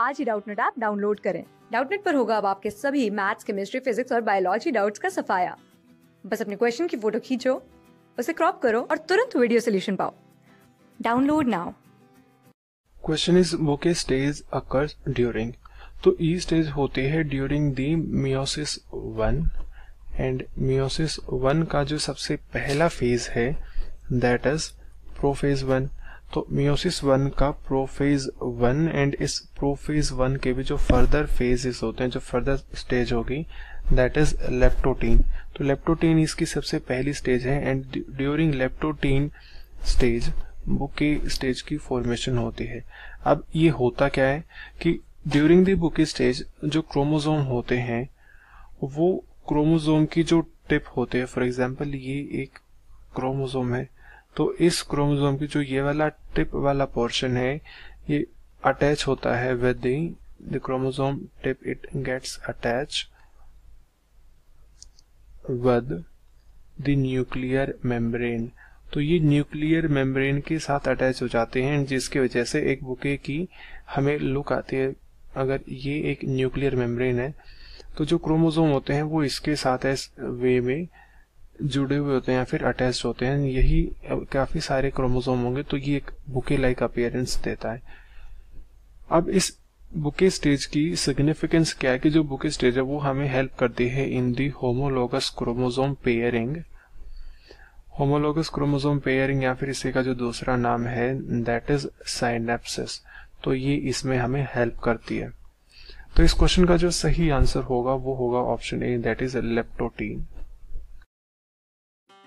आज ही Doubtnut app download करें डाउटनेट पर होगा अब आपके सभी मैथ्स केमिस्ट्री फिजिक्स और बायोलॉजी डाउट्स का सफाया बस अपने क्वेश्चन की फोटो खींचो उसे क्रॉप करो और तुरंत वीडियो सोल्यूशन पाओ download now question is bouquet stage occurs during तो ई e स्टेज होती है during the meiosis one and meiosis one का जो सबसे पहला फेज है दैट इज प्रोफेज वन तो मियोसिस वन का प्रोफेज वन एंड इस प्रोफेज वन के भी जो फर्दर फेजेस होते हैं जो फर्दर स्टेज होगी दैट इज लेप्टोटीन तो लेप्टोटीन इसकी सबसे पहली स्टेज है and during leptotene stage bouquet stage की फॉर्मेशन होती है अब ये होता क्या है कि ड्यूरिंग दी बुकी स्टेज जो क्रोमोजोम होते हैं वो क्रोमोजोम की जो टिप होते हैं फॉर एग्जाम्पल ये एक क्रोमोजोम है तो इस क्रोमोजोम की जो ये वाला टिप वाला पोर्शन है ये अटैच होता है with the chromosome tip it gets attach with the nuclear membrane तो ये न्यूक्लियर मेम्ब्रेन के साथ अटैच हो जाते हैं जिसके वजह से एक बुके की हमें लुक आती है अगर ये एक न्यूक्लियर मेम्ब्रेन है तो जो क्रोमोसोम होते हैं वो इसके साथ इस वे में जुड़े हुए होते हैं या फिर अटैच होते हैं यही काफी सारे क्रोमोसोम होंगे तो ये एक बुके लाइक अपियरेंस देता है अब इस बुके स्टेज की सिग्निफिकेंस क्या है कि जो बुके स्टेज है वो हमें हेल्प करती है in the homologous chromosome pairing homologous chromosome pairing या फिर इसी का जो दूसरा नाम है दैट इज साइनेप्सिस तो ये इसमें हमें हेल्प करती है तो इस क्वेश्चन का जो सही आंसर होगा वो होगा option A that is leptotene